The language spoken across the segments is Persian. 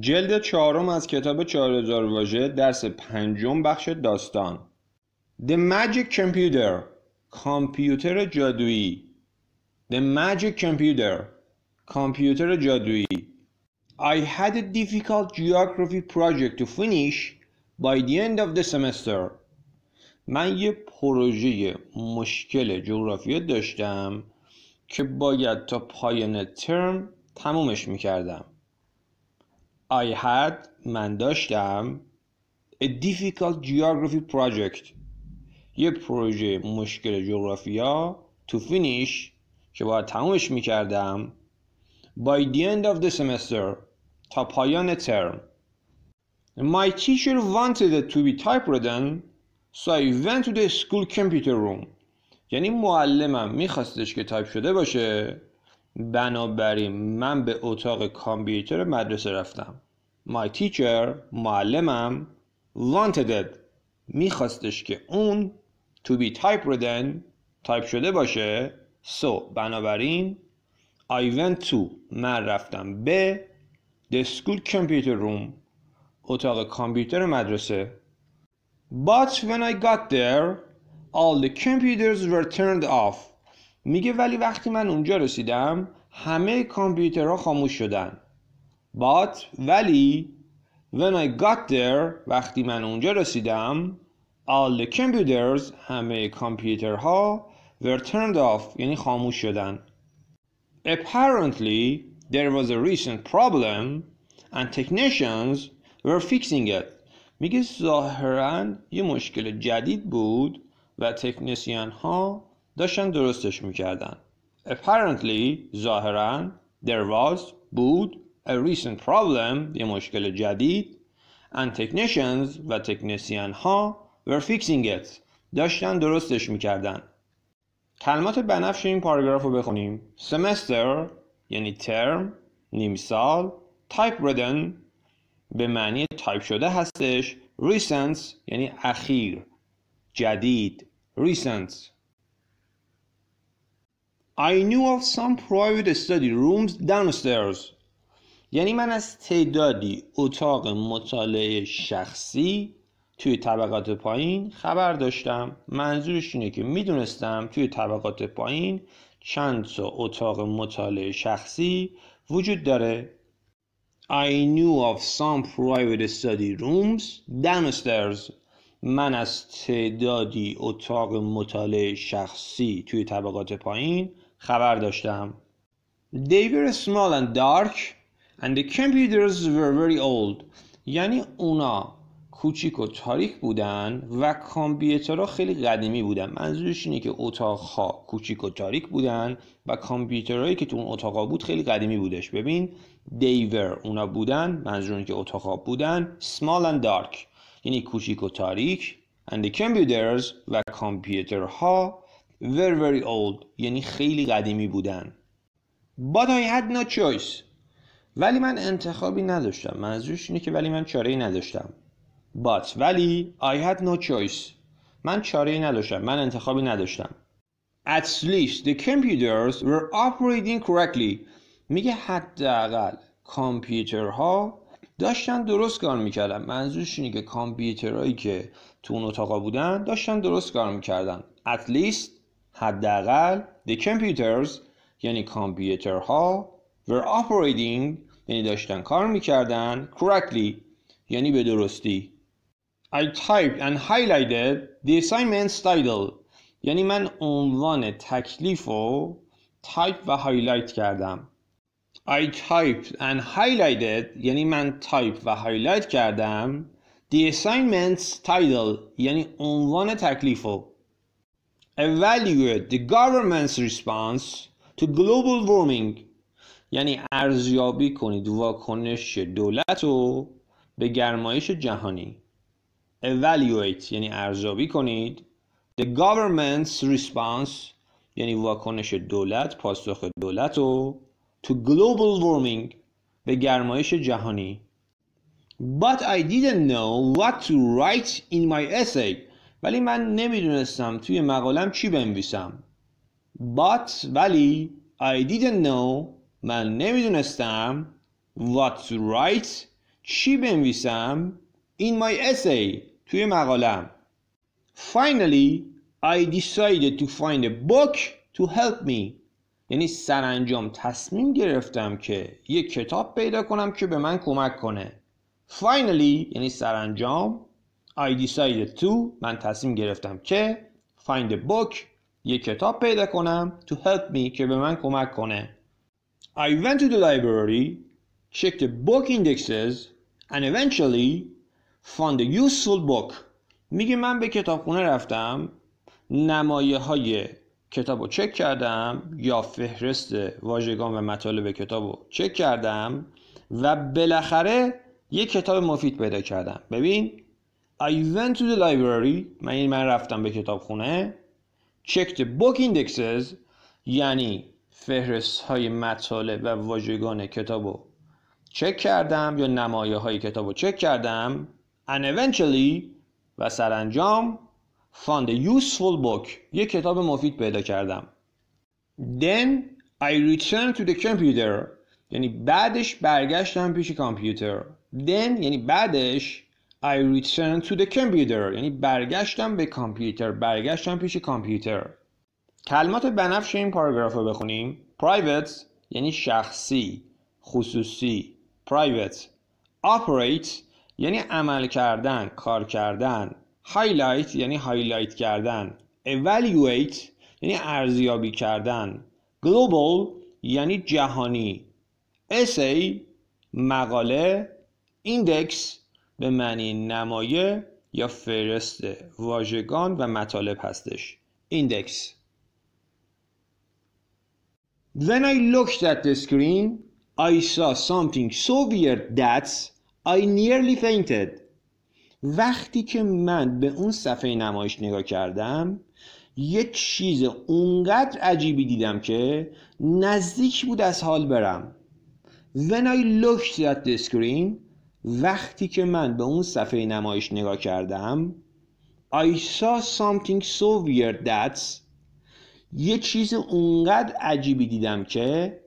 جلد چهارم از کتاب 4000 واژه درس پنجم بخش داستان The Magic Computer کامپیوتر جادویی The Magic Computer کامپیوتر جادویی I had a difficult geography project to finish by the end of the semester من یه پروژه مشکل جغرافیا داشتم که باید تا پایان ترم تمومش میکردم I had من داشتم A difficult geography project یه پروژه مشکل جغرافیا to finish که باید تمومش میکردم By the end of the semester تا پایان ترم My teacher wanted it to be typewritten So I went to the school computer room یعنی معلمم میخواستش که تایپ شده باشه بنابراین من به اتاق کامپیوتر مدرسه رفتم My teacher معلمم wanted it میخواستش که اون to be typewritten تایپ شده باشه so بنابراین I went to من رفتم به the school computer room اتاق کامپیوتر مدرسه But when I got there all the computers were turned off میگه ولی وقتی من اونجا رسیدم همه کامپیوترها خاموش شدن But ولی When I got there وقتی من اونجا رسیدم All the computers همه کامپیوترها were turned off یعنی خاموش شدن Apparently there was a recent problem and technicians were fixing it میگه ظاهرا یه مشکل جدید بود و تکنسیان ها داشتن درستش میکردن apparently ظاهرا there was بود a recent problem یه مشکل جدید and technicians و تکنسیان ها were fixing it داشتن درستش میکردن کلمات بنفش این پاراگراف رو بخونیم semester یعنی ترم نیم سال type written به معنی تایپ شده هستش recent یعنی اخیر جدید recent I knew of some private study rooms downstairs یعنی من از تعدادی اتاق مطالعه شخصی توی طبقات پایین خبر داشتم منظورش اینه که میدونستم توی طبقات پایین چند تا اتاق مطالعه شخصی وجود داره I knew of some private study rooms downstairs من از تعدادی اتاق مطالعه شخصی توی طبقات پایین خبر داشتم They were small and dark and the computers were very old یعنی اونا کوچیک و تاریک بودن و کامپیوترها خیلی قدیمی بودن منظورش اینه که ها کوچیک و تاریک بودن و کامپیوترهایی که تو اون ها بود خیلی قدیمی بودش ببین دیور اونا بودن منظور اینه که اتاق بودن small and dark یعنی کوچیک و تاریک and the computers و کامپیوترها Very very old یعنی خیلی قدیمی بودن But I had no choice ولی من انتخابی نداشتم منظورش اینه که ولی من چاره ای نداشتم But ولی I had no choice من چاره ای نداشتم من انتخابی نداشتم At least the computers were operating correctly میگه حداقل کامپیوترها داشتن درست کار میکردن منظورش اینه که کامپیوترهایی که تو اون اتاقا بودن داشتن درست کار میکردن At least حداقل the computers یعنی کامپیوترها were operating یعنی داشتن کار میکردن correctly یعنی به درستی I typed and highlighted the assignment's title یعنی من عنوان تکلیف رو تایپ و هایلایت کردم I typed and highlighted یعنی من تایپ و هایلایت کردم The assignment's title یعنی عنوان تکلیف رو evaluate the government's response to global warming یعنی ارزیابی کنید واکنش دولت رو به گرمایش جهانی evaluate یعنی ارزیابی کنید the government's response یعنی واکنش دولت پاسخ دولت رو to global warming به گرمایش جهانی But I didn't know what to write in my essay ولی من نمیدونستم توی مقالم چی بنویسم but ولی I didn't know من نمیدونستم what to write چی بنویسم in my essay توی مقالم finally I decided to find a book to help me یعنی سرانجام تصمیم گرفتم که یه کتاب پیدا کنم که به من کمک کنه finally یعنی سرانجام I decided to من تصمیم گرفتم که find a book یک کتاب پیدا کنم to help me که به من کمک کنه I went to the library checked the book indexes and eventually found a useful book میگه من به کتاب خونه رفتم نمایه های کتاب رو چک کردم یا فهرست واژگان و مطالب کتاب رو چک کردم و بالاخره یک کتاب مفید پیدا کردم ببین I went to the library من من رفتم به کتابخونه checked book indexes یعنی فهرست های مطالب و واژگان کتابو چک کردم یا نمایه های کتابو چک کردم and eventually و سرانجام found a useful book یک کتاب مفید پیدا کردم then I returned to the computer یعنی بعدش برگشتم پیش کامپیوتر then یعنی بعدش I returned to the computer یعنی برگشتم به کامپیوتر برگشتم پیش کامپیوتر کلمات بنفش این پاراگراف رو بخونیم private یعنی شخصی خصوصی private operate یعنی عمل کردن کار کردن highlight یعنی هایلایت کردن evaluate یعنی ارزیابی کردن global یعنی جهانی essay مقاله ایندکس به معنی نمایه یا فرست واژگان و مطالب هستش ایندکس When I looked at the screen I saw something so weird that I nearly fainted وقتی که من به اون صفحه نمایش نگاه کردم یک چیز اونقدر عجیبی دیدم که نزدیک بود از حال برم When I looked at the screen وقتی که من به اون صفحه نمایش نگاه کردم I saw something so weird that یه چیز اونقدر عجیبی دیدم که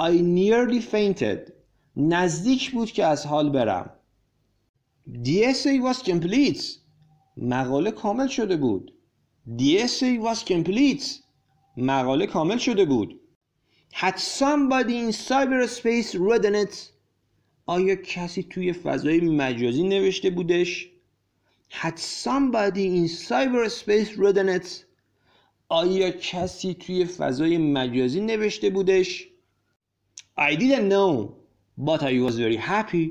I nearly fainted نزدیک بود که از حال برم The essay was complete مقاله کامل شده بود The essay was complete مقاله کامل شده بود Had somebody in cyberspace written it آیا کسی توی فضای مجازی نوشته بودش؟ Had somebody in cyberspace written it? آیا کسی توی فضای مجازی نوشته بودش؟ I didn't know but I was very happy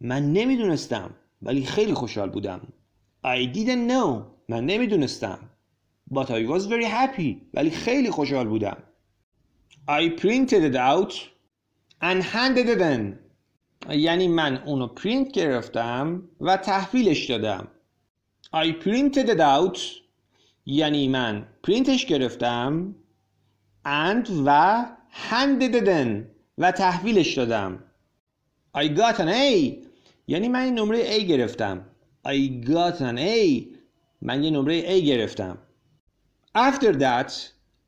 من نمیدونستم ولی خیلی خوشحال بودم I didn't know من نمیدونستم but I was very happy ولی خیلی خوشحال بودم I printed it out and handed it in یعنی من اونو پرینت گرفتم و تحویلش دادم I printed it out یعنی من پرینتش گرفتم and و handed it in و تحویلش دادم I got an A یعنی من نمره A گرفتم I got an A من یه نمره A گرفتم After that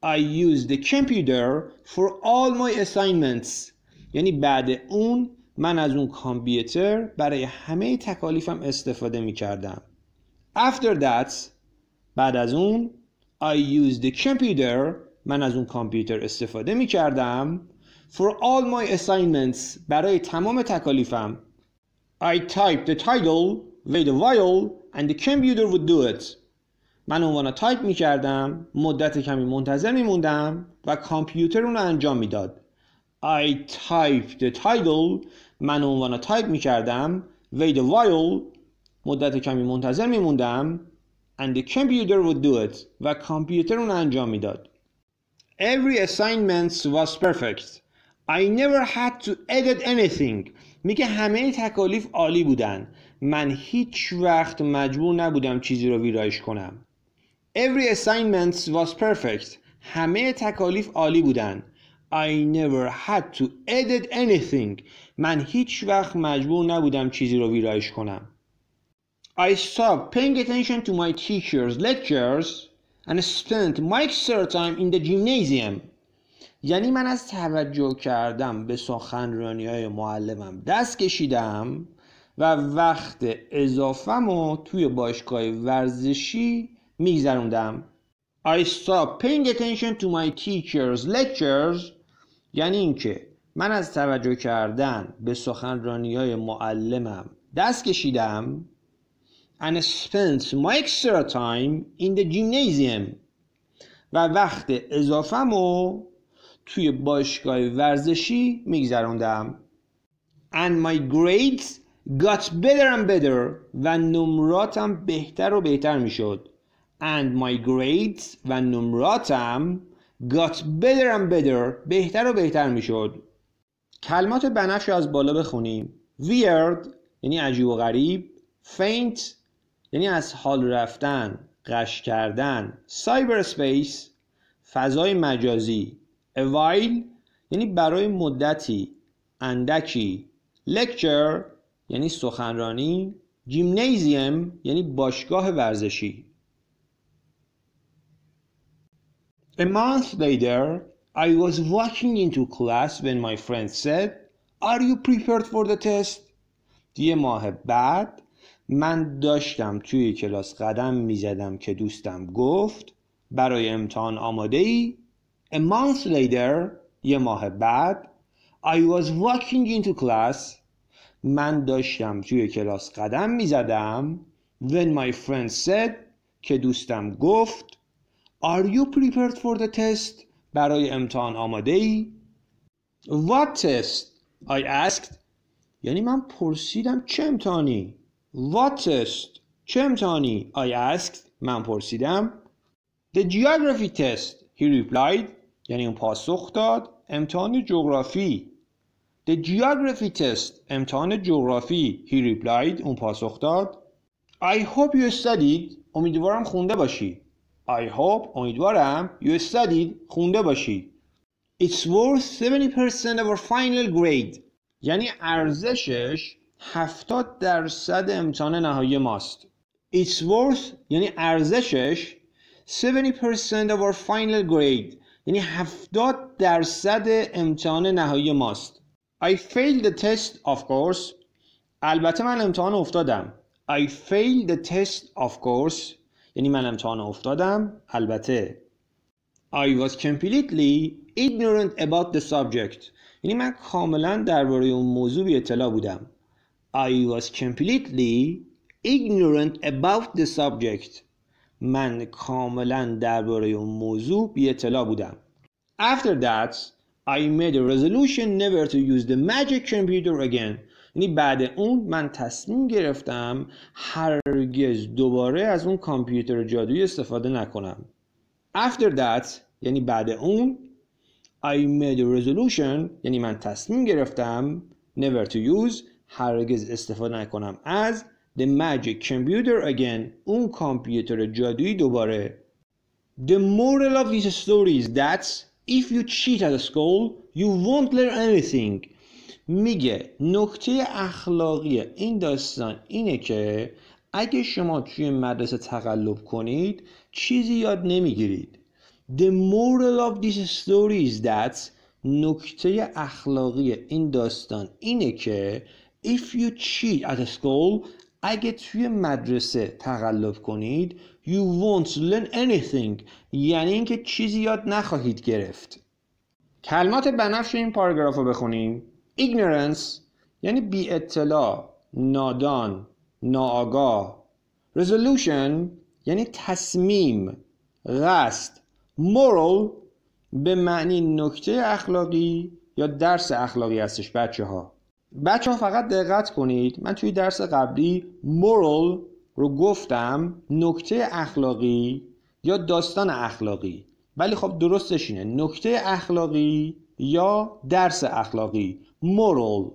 I used the computer for all my assignments یعنی بعد اون من از اون کامپیوتر برای همه تکالیفم استفاده می کردم After that بعد از اون I used the computer من از اون کامپیوتر استفاده می کردم For all my assignments برای تمام تکالیفم I typed the title, wait a while and the computer would do it من عنوان تایپ می کردم مدت کمی منتظر می موندم و کامپیوتر اون انجام انجام میداد. I typed the title من عنوان تایپ می کردم wait a مدت کمی منتظر می موندم and the computer would do it و کامپیوتر اون انجام میداد. Every assignment was perfect. I never had to edit anything. میگه همه تکالیف عالی بودن. من هیچ وقت مجبور نبودم چیزی رو ویرایش کنم. Every assignment was perfect. همه تکالیف عالی بودن. I never had to edit anything من هیچ وقت مجبور نبودم چیزی رو ویرایش کنم I stopped paying attention to my teacher's lectures and spent my extra time in the gymnasium یعنی من از توجه کردم به سخنرانی های معلمم دست کشیدم و وقت اضافم رو توی باشگاه ورزشی میگذروندم I stopped paying attention to my teacher's lectures یعنی اینکه من از توجه کردن به سخنرانی های معلمم دست کشیدم and spent my extra time in the gymnasium و وقت اضافم توی باشگاه ورزشی میگذروندم and my grades got better and better و نمراتم بهتر و بهتر میشد and my grades و نمراتم got better and better بهتر و بهتر میشد کلمات بنفش از بالا بخونیم weird یعنی عجیب و غریب faint یعنی از حال رفتن قش کردن سایبر فضای مجازی اوایل یعنی برای مدتی اندکی لکچر یعنی سخنرانی جیمنیزیم یعنی باشگاه ورزشی A month later, I was walking into class when my friend said Are you prepared for the test? یه ماه بعد من داشتم توی کلاس قدم میزدم که دوستم گفت برای امتحان آماده ای؟ A month later یه ماه بعد I was walking into class من داشتم توی کلاس قدم میزدم When my friend said که دوستم گفت Are you prepared for the test? برای امتحان آماده ای؟ What test? I asked. یعنی من پرسیدم چه امتحانی؟ What test? چه امتحانی؟ I asked. من پرسیدم. The geography test. He replied. یعنی اون پاسخ داد. امتحان جغرافی. The geography test. امتحان جغرافی. He replied. اون پاسخ داد. I hope you studied. امیدوارم خونده باشی. I hope امیدوارم you studied خونده باشی It's worth 70% of our final grade یعنی ارزشش 70 درصد امتحان نهایی ماست It's worth یعنی ارزشش 70% of our final grade یعنی 70 درصد امتحان نهایی ماست I failed the test of course البته من امتحان افتادم I failed the test of course یعنی من امتحان افتادم البته I was completely ignorant about the subject یعنی من کاملا درباره اون موضوع بی اطلاع بودم I was completely ignorant about the subject من کاملا درباره اون موضوع بی اطلاع بودم After that I made a resolution never to use the magic computer again یعنی بعد اون من تصمیم گرفتم هرگز دوباره از اون کامپیوتر جادویی استفاده نکنم after that یعنی بعد اون I made a resolution یعنی من تصمیم گرفتم never to use هرگز استفاده نکنم از the magic computer again اون کامپیوتر جادویی دوباره The moral of this story is that if you cheat at school, you won't learn anything. میگه نکته اخلاقی این داستان اینه که اگه شما توی مدرسه تقلب کنید چیزی یاد نمیگیرید The moral of this story is that نکته اخلاقی این داستان اینه که If you cheat at school اگه توی مدرسه تقلب کنید You won't learn anything یعنی اینکه چیزی یاد نخواهید گرفت کلمات بنفش این پاراگراف رو بخونیم ignorance یعنی بی اطلاع نادان ناآگاه resolution یعنی تصمیم قصد moral به معنی نکته اخلاقی یا درس اخلاقی هستش بچه ها بچه ها فقط دقت کنید من توی درس قبلی moral رو گفتم نکته اخلاقی یا داستان اخلاقی ولی خب درستش اینه نکته اخلاقی یا درس اخلاقی مورال.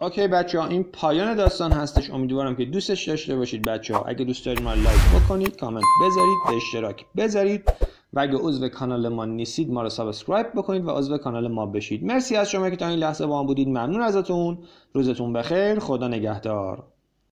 اوکی بچه ها این پایان داستان هستش امیدوارم که دوستش داشته باشید بچه ها اگه دوست دارید ما لایک بکنید کامنت بذارید به اشتراک بذارید و اگه عضو کانال ما نیستید ما رو سابسکرایب بکنید و عضو کانال ما بشید مرسی از شما که تا این لحظه با ما بودید ممنون ازتون روزتون بخیر خدا نگهدار